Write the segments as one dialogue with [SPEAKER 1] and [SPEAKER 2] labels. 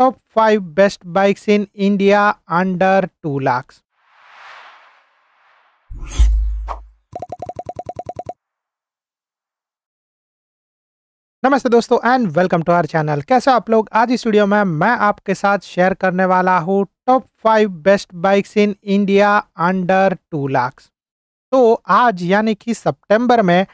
[SPEAKER 1] top 5 best bikes in India under 2 lakhs. नमस्ते दोस्तों and welcome to our channel कैसे आप लोग आज इस वीडियो में मैं आपके साथ शेयर करने वाला हूँ top five best bikes in India under two lakh तो आज यानी कि सितंबर में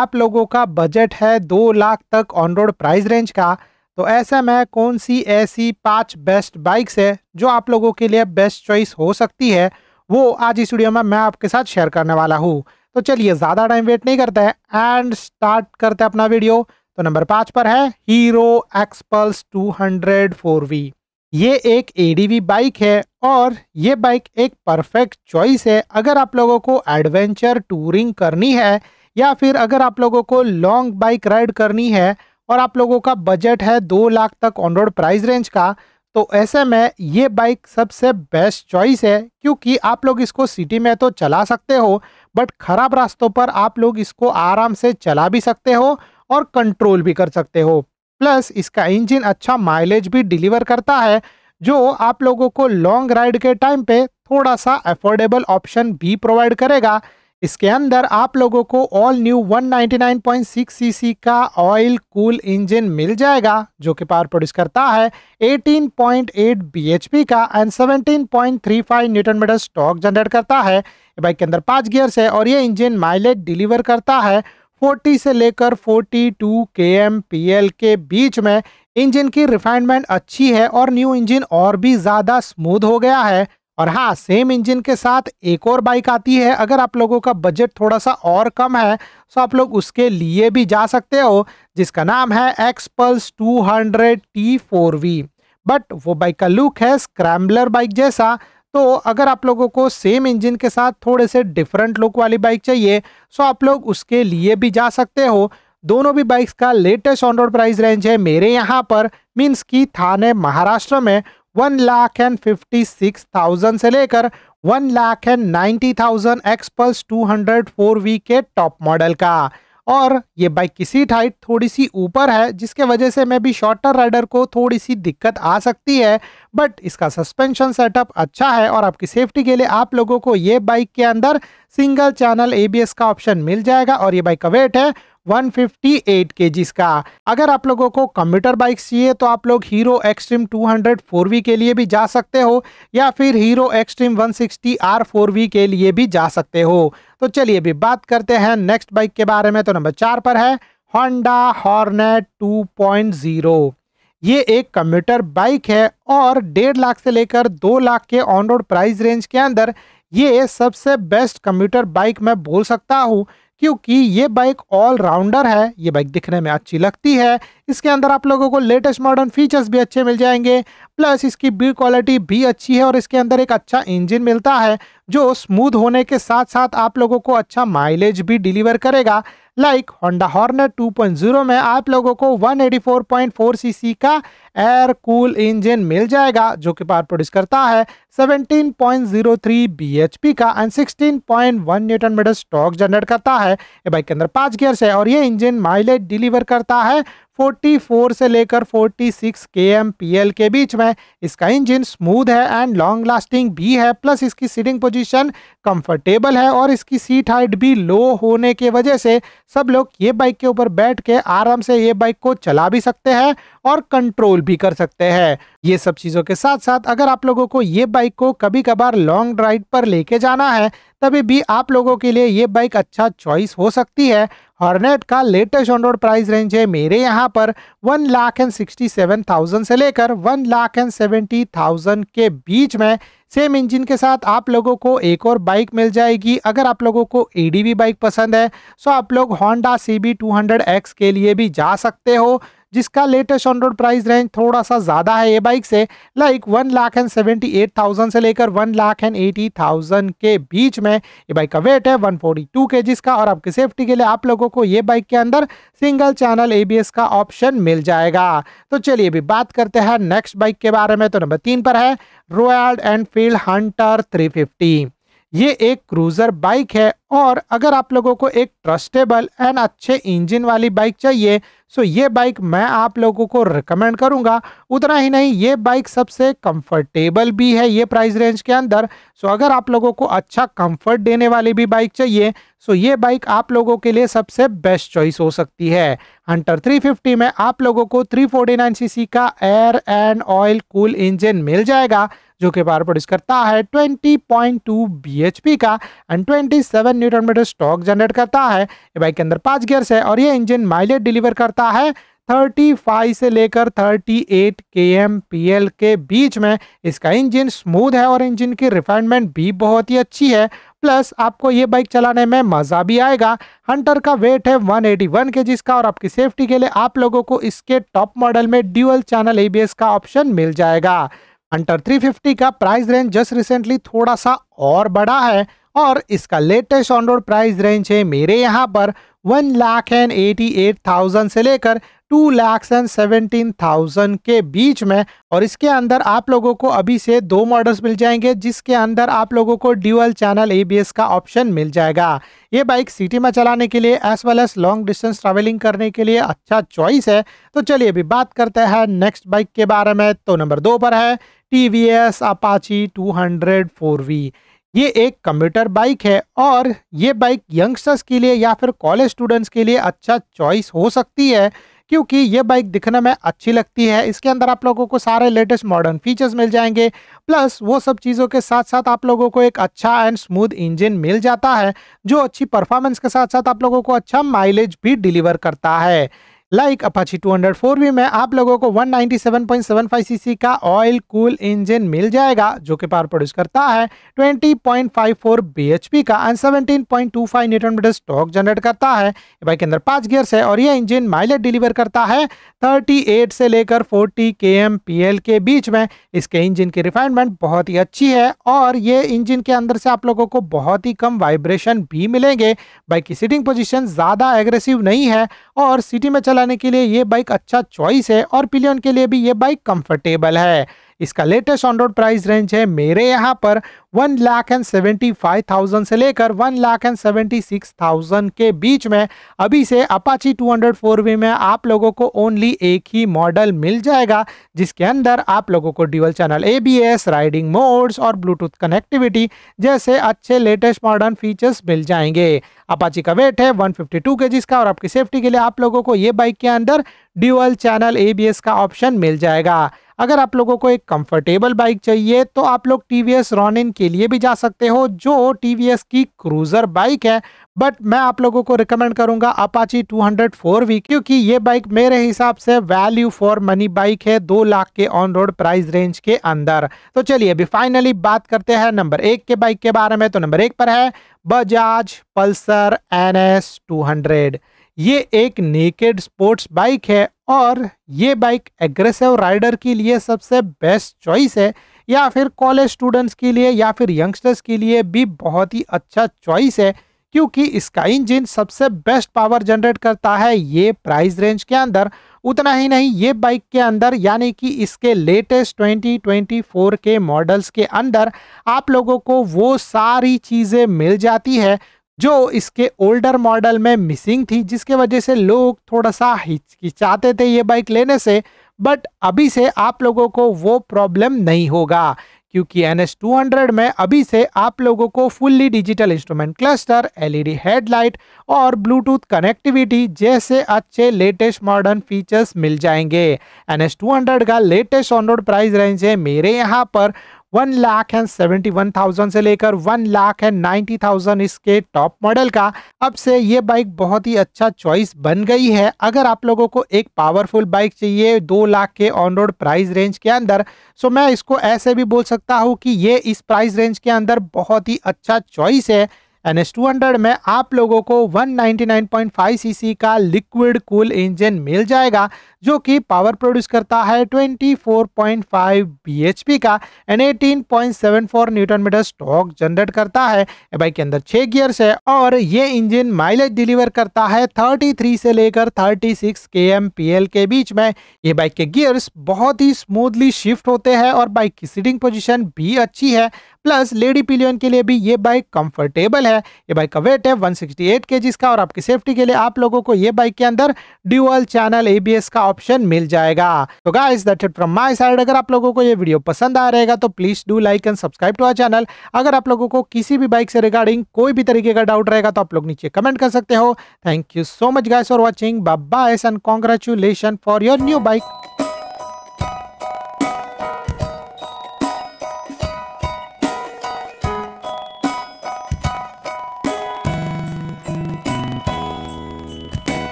[SPEAKER 1] आप लोगों का बजट है दो लाख तक ऑन रोड प्राइस रेंज का तो ऐसे में कौन सी ऐसी पांच बेस्ट बाइक्स है जो आप लोगों के लिए बेस्ट चॉइस हो सकती है वो आज इस वीडियो में मैं आपके साथ शेयर करने वाला हूँ तो चलिए ज़्यादा टाइम वेट नहीं करते हैं एंड स्टार्ट करते अपना वीडियो तो नंबर पाँच पर है Hero Xpulse two hundred four V ये एक एडीवी बाइक है और ये बाइक एक परफेक्ट चॉइस है अगर आप लोगों को एडवेंचर टूरिंग करनी है या फिर अगर आप लोगों को लॉन्ग बाइक राइड करनी है और आप लोगों का बजट है दो लाख तक ऑन रोड प्राइस रेंज का तो ऐसे में ये बाइक सबसे बेस्ट चॉइस है क्योंकि आप लोग इसको सिटी में तो चला सकते हो बट ख़राब रास्तों पर आप लोग इसको आराम से चला भी सकते हो और कंट्रोल भी कर सकते हो प्लस इसका इंजन अच्छा माइलेज भी डिलीवर करता है जो आप लोगों को लॉन्ग राइड के टाइम पे थोड़ा सा अफोर्डेबल ऑप्शन भी प्रोवाइड करेगा इसके अंदर आप लोगों को ऑल न्यू 199.6 सीसी का ऑयल कूल इंजन मिल जाएगा जो कि पावर प्रोड्यूस करता है 18.8 bhp का and 17.35 newton metre stock generate करता है बाइक के अंदर पांच गियर्स है और ये इंजन माइलेज डिलीवर करता है 40 से लेकर 42 टू के बीच में इंजन की रिफाइनमेंट अच्छी है और न्यू इंजन और भी ज़्यादा स्मूथ हो गया है और हाँ सेम इंजन के साथ एक और बाइक आती है अगर आप लोगों का बजट थोड़ा सा और कम है तो आप लोग उसके लिए भी जा सकते हो जिसका नाम है Xpulse 200 T four V but वो बाइक का लुक है स्क्रैम्बलर बाइक जैसा तो अगर आप लोगों को सेम इंजन के साथ थोड़े से डिफरेंट लुक वाली बाइक चाहिए सो तो आप लोग उसके लिए भी जा सकते हो दोनों भी बाइक्स का latest on road price range है मेरे यहाँ पर मीन्स की थाने महाराष्ट्र में one lakh and fifty six thousand से लेकर one lakh and ninety thousand Xpulse two hundred four V के टॉप मॉडल का और ये बाइक की सीट हाइट थोड़ी सी ऊपर है जिसके वजह से मैं भी शॉर्टर राइडर को थोड़ी सी दिक्कत आ सकती है बट इसका सस्पेंशन सेटअप अच्छा है और आपकी सेफ्टी के लिए आप लोगों को ये बाइक के अंदर सिंगल चैनल एबीएस का ऑप्शन मिल जाएगा और ये बाइक का वेट है 158 kg का अगर आप लोगों को कंप्यूटर बाइक्स चाहिए तो आप लोग हीरो एक्सट्रीम 200 4V के लिए भी जा सकते हो या फिर हीरो एक्सट्रीम 160 R 4V के लिए भी जा सकते हो तो चलिए अभी बात करते हैं नेक्स्ट बाइक के बारे में तो नंबर चार पर है होंडा हॉर्नेट 2.0 ये एक कंप्यूटर बाइक है और डेढ़ लाख से लेकर दो लाख के ऑन रोड प्राइस रेंज के अंदर ये सबसे बेस्ट कंप्यूटर बाइक मैं बोल सकता हूँ क्योंकि ये बाइक ऑल राउंडर है ये बाइक दिखने में अच्छी लगती है इसके अंदर आप लोगों को लेटेस्ट मॉडर्न फीचर्स भी अच्छे मिल जाएंगे प्लस इसकी बिल्ड क्वालिटी भी अच्छी है और इसके अंदर एक अच्छा इंजन मिलता है जो स्मूथ होने के साथ साथ आप लोगों को अच्छा माइलेज भी डिलीवर करेगा लाइक होंडा हॉर्नेट 2.0 में आप लोगों को 184.4 सीसी का एयर कूल इंजन मिल जाएगा जो कि पावर प्रोड्यूस करता है 17.03 bhp का and 16.1 newton metre stock generate करता है ये बाइक के अंदर पाँच गियर्स है और ये इंजन माइलेज डिलीवर करता है 44 से लेकर 46 के एम पी एल के बीच में इसका इंजन स्मूथ है एंड लॉन्ग लास्टिंग भी है प्लस इसकी सीटिंग पोजीशन कंफर्टेबल है और इसकी सीट हाइट भी लो होने के वजह से सब लोग ये बाइक के ऊपर बैठ के आराम से ये बाइक को चला भी सकते हैं और कंट्रोल भी कर सकते हैं ये सब चीज़ों के साथ साथ अगर आप लोगों को ये बाइक को कभी कभार लॉन्ग ड्राइव पर लेके जाना है तभी भी आप लोगों के लिए ये बाइक अच्छा चॉइस हो सकती है हॉर्नेट का latest on road price range है मेरे यहाँ पर one lakh and sixty seven thousand से लेकर one lakh and seventy thousand के बीच में सेम इंजन के साथ आप लोगों को एक और बाइक मिल जाएगी अगर आप लोगों को ए बाइक पसंद है सो तो आप लोग होंडा सी बी के लिए भी जा सकते हो जिसका latest on road price range थोड़ा सा ज़्यादा है ये बाइक से like one lakh and seventy eight thousand से लेकर one lakh and eighty thousand के बीच में ये बाइक का वेट है वन फोर्टी टू के जिस का और आपकी सेफ्टी के लिए आप लोगों को ये बाइक के अंदर सिंगल चैनल ए का ऑप्शन मिल जाएगा तो चलिए अभी बात करते हैं नेक्स्ट बाइक के बारे में तो नंबर तीन पर है Royal Enfield Hunter three fifty ये एक क्रूज़र बाइक है और अगर आप लोगों को एक ट्रस्टेबल एंड अच्छे इंजन वाली बाइक चाहिए सो ये बाइक मैं आप लोगों को रिकमेंड करूँगा उतना ही नहीं ये बाइक सबसे कंफर्टेबल भी है ये प्राइस रेंज के अंदर सो अगर आप लोगों को अच्छा कंफर्ट देने वाली भी बाइक चाहिए सो ये बाइक आप लोगों के लिए सबसे बेस्ट चॉइस हो सकती है हंटर थ्री में आप लोगों को थ्री सीसी का air and oil cool engine मिल जाएगा जो कि पावर प्रोड्यूस करता है 20.2 पी का and 27 newton metre stock generate करता है ये बाइक के अंदर पाँच गियर्स है और ये इंजन माइलेज डिलीवर करता है 35 से लेकर 38 पी एल के बीच में इसका इंजन स्मूथ है और इंजन की रिफाइनमेंट भी बहुत ही अच्छी है प्लस आपको ये बाइक चलाने में मज़ा भी आएगा हंटर का वेट है 181 एटी के जिसका और आपकी सेफ्टी के लिए आप लोगों को इसके टॉप मॉडल में ड्यूअल चैनल ए का ऑप्शन मिल जाएगा हंटर 350 का प्राइस रेंज जस्ट रिसेंटली थोड़ा सा और बढ़ा है और इसका latest on road price range है मेरे यहाँ पर one lakh and eighty eight thousand से लेकर two lakhs and seventeen thousand के बीच में और इसके अंदर आप लोगों को अभी से दो मॉडल्स मिल जाएंगे जिसके अंदर आप लोगों को ड्यूअल चैनल एबीएस का ऑप्शन मिल जाएगा ये बाइक सिटी में चलाने के लिए as well as long distance travelling करने के लिए अच्छा चॉइस है तो चलिए अभी बात करते हैं नेक्स्ट बाइक के बारे में तो नंबर दो पर है T V S Apache two hundred four V ये एक कम्प्यूटर बाइक है और ये बाइक यंगस्टर्स के लिए या फिर कॉलेज स्टूडेंट्स के लिए अच्छा चॉइस हो सकती है क्योंकि ये बाइक दिखने में अच्छी लगती है इसके अंदर आप लोगों को सारे लेटेस्ट मॉडर्न फीचर्स मिल जाएंगे प्लस वो सब चीज़ों के साथ साथ आप लोगों को एक अच्छा एंड स्मूथ इंजन मिल जाता है जो अच्छी परफॉर्मेंस के साथ साथ आप लोगों को अच्छा माइलेज भी डिलीवर करता है लाइक अपाची 204 भी में आप लोगों को 197.75 सीसी का ऑयल कूल इंजन मिल जाएगा जो कि पावर प्रोड्यूस करता है 20.54 पी का and 17.25 newton metre stock generate करता है बाइक के अंदर पांच गियर्स है और यह इंजन माइलेज डिलीवर करता है 38 से लेकर 40 एल के बीच में इसके इंजन की रिफाइनमेंट बहुत ही अच्छी है और ये इंजन के अंदर से आप लोगों को बहुत ही कम वाइब्रेशन भी मिलेंगे बाइक की सीटिंग पोजिशन ज़्यादा एग्रेसिव नहीं है और सिटी में चला चलाने के लिए ये बाइक अच्छा चॉइस है और पिलियन के लिए भी ये बाइक कंफर्टेबल है इसका latest on road price range है मेरे यहाँ पर one lakh and seventy five thousand से लेकर one lakh and seventy six thousand के बीच में अभी से Apache two hundred four V में आप लोगों को ओनली एक ही मॉडल मिल जाएगा जिसके अंदर आप लोगों को dual channel A B S riding modes और ब्लूटूथ कनेक्टिविटी जैसे अच्छे लेटेस्ट मॉडर्न फीचर्स मिल जाएंगे अपाची का वेट है वन फिफ्टी टू के जिसका और आपकी सेफ्टी के लिए आप लोगों को ये बाइक के अंदर dual channel A B S का ऑप्शन मिल जाएगा अगर आप लोगों को एक कंफर्टेबल बाइक चाहिए तो आप लोग टी वी एस रॉनिन के लिए भी जा सकते हो जो टी वी एस की क्रूज़र बाइक है बट मैं आप लोगों को रिकमेंड करूंगा अपाची हंड्रेड फोर वी क्योंकि ये बाइक मेरे हिसाब से वैल्यू फॉर मनी बाइक है दो लाख के ऑन रोड प्राइस रेंज के अंदर तो चलिए अभी फाइनली बात करते हैं नंबर एक के बाइक के बारे में तो नंबर एक पर है बजाज पल्सर एन एस ये एक नेकेड स्पोर्ट्स बाइक है और ये बाइक एग्रेसिव राइडर के लिए सबसे बेस्ट चॉइस है या फिर कॉलेज स्टूडेंट्स के लिए या फिर यंगस्टर्स के लिए भी बहुत ही अच्छा चॉइस है क्योंकि इसका इंजन सबसे बेस्ट पावर जनरेट करता है ये प्राइस रेंज के अंदर उतना ही नहीं ये बाइक के अंदर यानी कि इसके लेटेस्ट 2024 के मॉडल्स के अंदर आप लोगों को वो सारी चीज़ें मिल जाती है जो इसके ओल्डर मॉडल में मिसिंग थी जिसके वजह से लोग थोड़ा सा हिचकिचाते थे ये बाइक लेने से बट अभी से आप लोगों को वो प्रॉब्लम नहीं होगा क्योंकि एन एस टू हंड्रेड में अभी से आप लोगों को fully digital instrument cluster LED headlight और ब्लूटूथ कनेक्टिविटी जैसे अच्छे लेटेस्ट मॉडर्न फीचर्स मिल जाएंगे एन एस टू हंड्रेड का latest on road price range है मेरे यहाँ पर one lakh and seventy one thousand से लेकर one lakh and ninety thousand इसके टॉप मॉडल का अब से ये बाइक बहुत ही अच्छा चॉइस बन गई है अगर आप लोगों को एक पावरफुल बाइक चाहिए दो लाख के ऑन रोड प्राइस रेंज के अंदर सो मैं इसको ऐसे भी बोल सकता हूँ कि ये इस प्राइस रेंज के अंदर बहुत ही अच्छा चॉइस है एन एस टू हंड्रेड में आप लोगों को 199.5 सीसी का लिक्विड कूल इंजन मिल जाएगा जो कि पावर प्रोड्यूस करता है 24.5 bhp का and 18.74 newton metre stock generate करता है बाइक के अंदर छः गियर्स है और ये इंजन माइलेज डिलीवर करता है 33 से लेकर 36 सिक्स के बीच में ये बाइक के गियर्स बहुत ही स्मूथली शिफ्ट होते हैं और बाइक की सीटिंग पोजिशन भी अच्छी है प्लस लेडी पिलियन के लिए भी ये बाइक कंफर्टेबल है ये बाइक का वेट है 168 सिक्सटी का और आपकी सेफ्टी के लिए आप लोगों को ये बाइक के अंदर ड्यूअल चैनल एबीएस का ऑप्शन मिल जाएगा तो guys that it from my side अगर आप लोगों को ये वीडियो पसंद आ रहेगा तो please do like and subscribe to our channel अगर आप लोगों को किसी भी बाइक से रिगार्डिंग कोई भी तरीके का डाउट रहेगा तो आप लोग नीचे कमेंट कर सकते हो thank you so much guys for watching bye and congratulation for your new bike